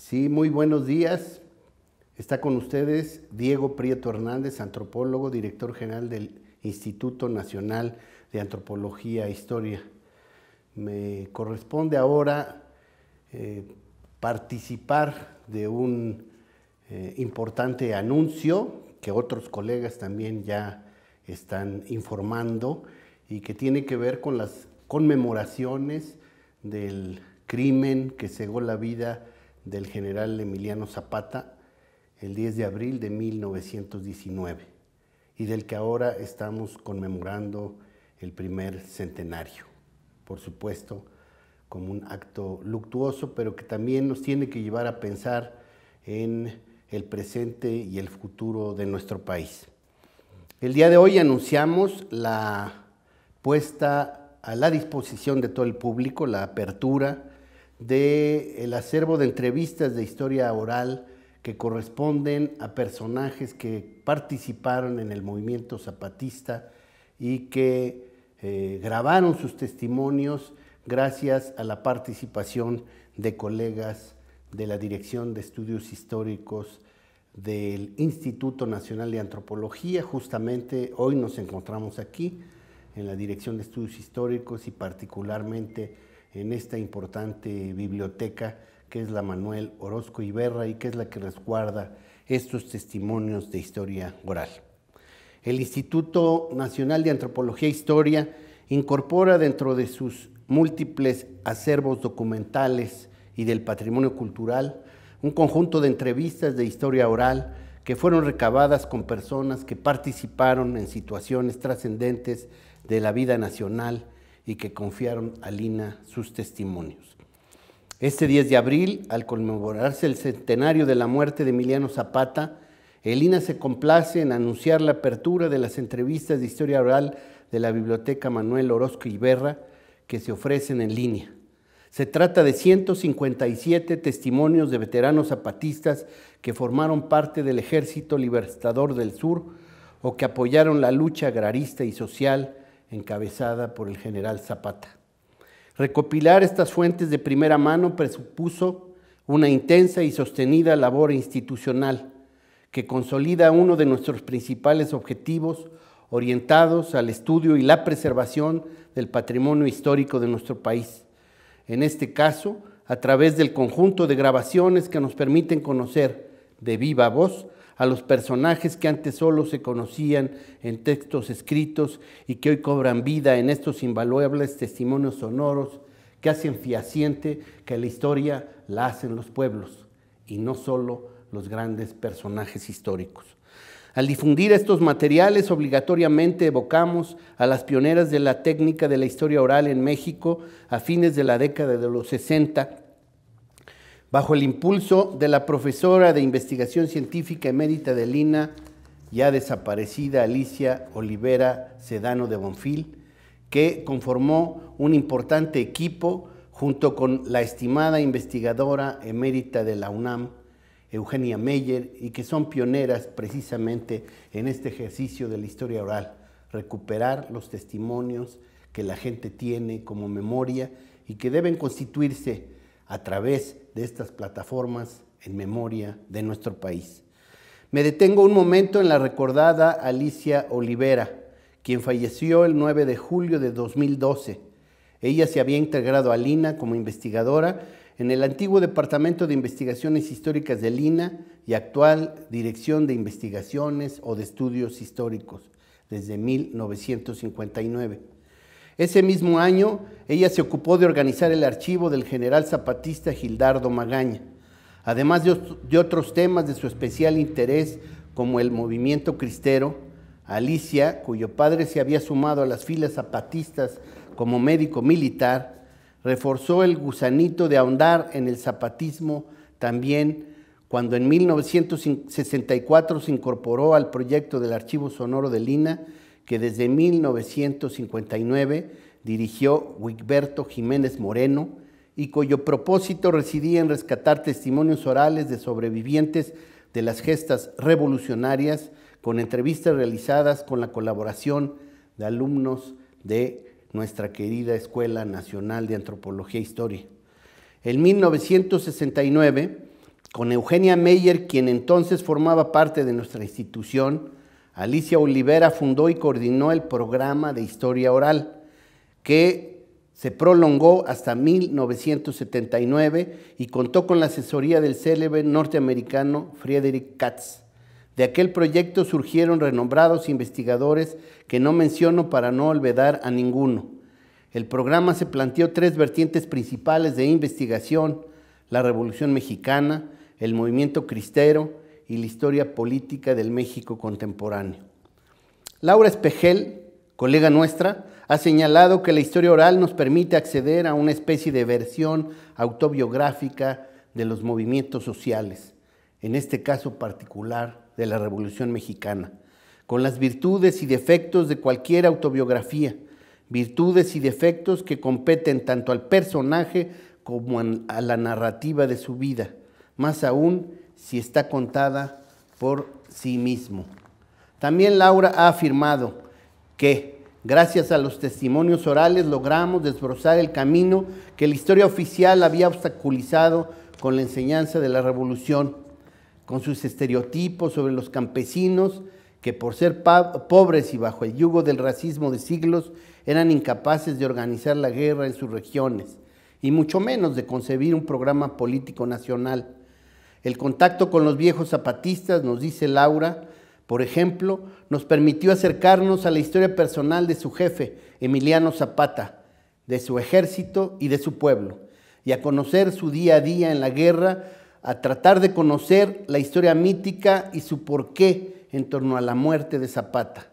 Sí, muy buenos días. Está con ustedes Diego Prieto Hernández, antropólogo, director general del Instituto Nacional de Antropología e Historia. Me corresponde ahora eh, participar de un eh, importante anuncio que otros colegas también ya están informando y que tiene que ver con las conmemoraciones del crimen que cegó la vida del general Emiliano Zapata el 10 de abril de 1919 y del que ahora estamos conmemorando el primer centenario. Por supuesto, como un acto luctuoso, pero que también nos tiene que llevar a pensar en el presente y el futuro de nuestro país. El día de hoy anunciamos la puesta a la disposición de todo el público, la apertura del acervo de entrevistas de historia oral que corresponden a personajes que participaron en el movimiento zapatista y que eh, grabaron sus testimonios gracias a la participación de colegas de la Dirección de Estudios Históricos del Instituto Nacional de Antropología. Justamente hoy nos encontramos aquí en la Dirección de Estudios Históricos y particularmente en esta importante biblioteca que es la Manuel Orozco Iberra y que es la que resguarda estos testimonios de historia oral. El Instituto Nacional de Antropología e Historia incorpora dentro de sus múltiples acervos documentales y del patrimonio cultural un conjunto de entrevistas de historia oral que fueron recabadas con personas que participaron en situaciones trascendentes de la vida nacional y que confiaron a Lina sus testimonios. Este 10 de abril, al conmemorarse el centenario de la muerte de Emiliano Zapata, Elina se complace en anunciar la apertura de las entrevistas de historia oral de la Biblioteca Manuel Orozco Iberra que se ofrecen en línea. Se trata de 157 testimonios de veteranos zapatistas que formaron parte del Ejército Libertador del Sur o que apoyaron la lucha agrarista y social encabezada por el general Zapata. Recopilar estas fuentes de primera mano presupuso una intensa y sostenida labor institucional que consolida uno de nuestros principales objetivos orientados al estudio y la preservación del patrimonio histórico de nuestro país. En este caso, a través del conjunto de grabaciones que nos permiten conocer de viva voz a los personajes que antes solo se conocían en textos escritos y que hoy cobran vida en estos invaluables testimonios sonoros que hacen fiaciente que la historia la hacen los pueblos y no solo los grandes personajes históricos. Al difundir estos materiales, obligatoriamente evocamos a las pioneras de la técnica de la historia oral en México a fines de la década de los 60 bajo el impulso de la profesora de investigación científica emérita de Lina, ya desaparecida Alicia Olivera Sedano de Bonfil, que conformó un importante equipo junto con la estimada investigadora emérita de la UNAM, Eugenia Meyer, y que son pioneras precisamente en este ejercicio de la historia oral, recuperar los testimonios que la gente tiene como memoria y que deben constituirse a través de estas plataformas en memoria de nuestro país. Me detengo un momento en la recordada Alicia Olivera, quien falleció el 9 de julio de 2012. Ella se había integrado a Lina como investigadora en el antiguo Departamento de Investigaciones Históricas de Lina y actual Dirección de Investigaciones o de Estudios Históricos desde 1959. Ese mismo año, ella se ocupó de organizar el archivo del general zapatista Gildardo Magaña, además de, otros temas de su especial interés como el movimiento cristero. Alicia, cuyo padre se había sumado a las filas zapatistas como médico militar, reforzó el gusanito de ahondar en el zapatismo también cuando en 1964 se incorporó al proyecto del Archivo Sonoro de Lina que desde 1959 dirigió Wigberto Jiménez Moreno y cuyo propósito residía en rescatar testimonios orales de sobrevivientes de las gestas revolucionarias con entrevistas realizadas con la colaboración de alumnos de nuestra querida Escuela Nacional de Antropología e Historia. En 1969, con Eugenia Meyer, quien entonces formaba parte de nuestra institución, Alicia Olivera fundó y coordinó el programa de historia oral, que se prolongó hasta 1979 y contó con la asesoría del célebre norteamericano Frederick Katz. De aquel proyecto surgieron renombrados investigadores que no menciono para no olvidar a ninguno. El programa se planteó tres vertientes principales de investigación, la Revolución Mexicana, el movimiento cristero y la historia política del México contemporáneo. Laura Espejel, colega nuestra, ha señalado que la historia oral nos permite acceder a una especie de versión autobiográfica de los movimientos sociales, en este caso particular de la Revolución Mexicana, con las virtudes y defectos de cualquier autobiografía, virtudes y defectos que competen tanto al personaje como a la narrativa de su vida, más aún si está contada por sí mismo. También Laura ha afirmado que gracias a los testimonios orales logramos desbrozar el camino que la historia oficial había obstaculizado con la enseñanza de la revolución, con sus estereotipos sobre los campesinos que por ser pobres y bajo el yugo del racismo de siglos eran incapaces de organizar la guerra en sus regiones y mucho menos de concebir un programa político nacional. El contacto con los viejos zapatistas, nos dice Laura, por ejemplo, nos permitió acercarnos a la historia personal de su jefe, Emiliano Zapata, de su ejército y de su pueblo, y a conocer su día a día en la guerra, a tratar de conocer la historia mítica y su porqué en torno a la muerte de Zapata.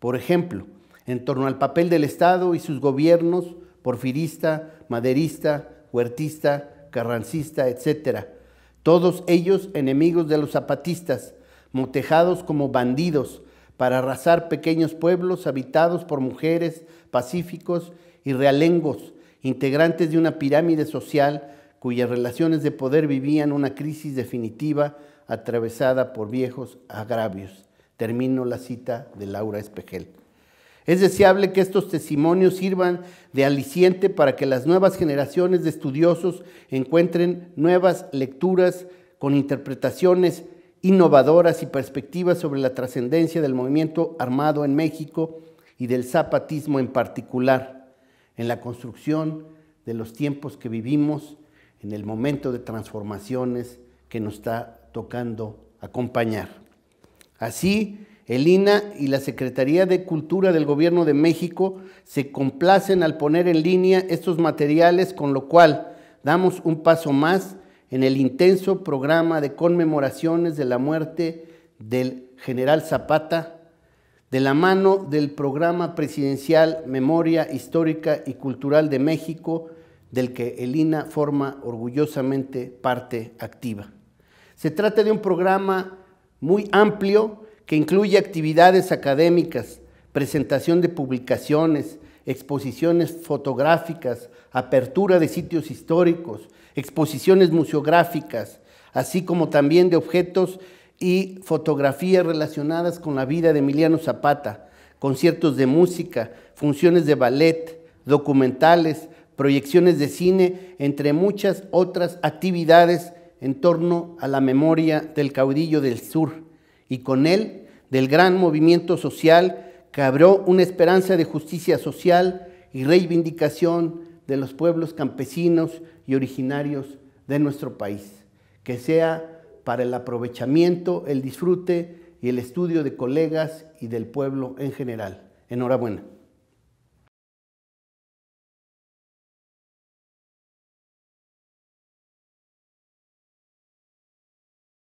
Por ejemplo, en torno al papel del Estado y sus gobiernos, porfirista, maderista, huertista, carrancista, etcétera todos ellos enemigos de los zapatistas, motejados como bandidos, para arrasar pequeños pueblos habitados por mujeres, pacíficos y realengos, integrantes de una pirámide social cuyas relaciones de poder vivían una crisis definitiva atravesada por viejos agravios. Termino la cita de Laura Espejel. Es deseable que estos testimonios sirvan de aliciente para que las nuevas generaciones de estudiosos encuentren nuevas lecturas con interpretaciones innovadoras y perspectivas sobre la trascendencia del movimiento armado en México y del zapatismo en particular, en la construcción de los tiempos que vivimos, en el momento de transformaciones que nos está tocando acompañar. Así, el INA y la Secretaría de Cultura del Gobierno de México se complacen al poner en línea estos materiales, con lo cual damos un paso más en el intenso programa de conmemoraciones de la muerte del general Zapata, de la mano del programa presidencial Memoria Histórica y Cultural de México, del que el INA forma orgullosamente parte activa. Se trata de un programa muy amplio, que incluye actividades académicas, presentación de publicaciones, exposiciones fotográficas, apertura de sitios históricos, exposiciones museográficas, así como también de objetos y fotografías relacionadas con la vida de Emiliano Zapata, conciertos de música, funciones de ballet, documentales, proyecciones de cine, entre muchas otras actividades en torno a la memoria del caudillo del sur y con él del gran movimiento social que abrió una esperanza de justicia social y reivindicación de los pueblos campesinos y originarios de nuestro país, que sea para el aprovechamiento, el disfrute y el estudio de colegas y del pueblo en general. Enhorabuena.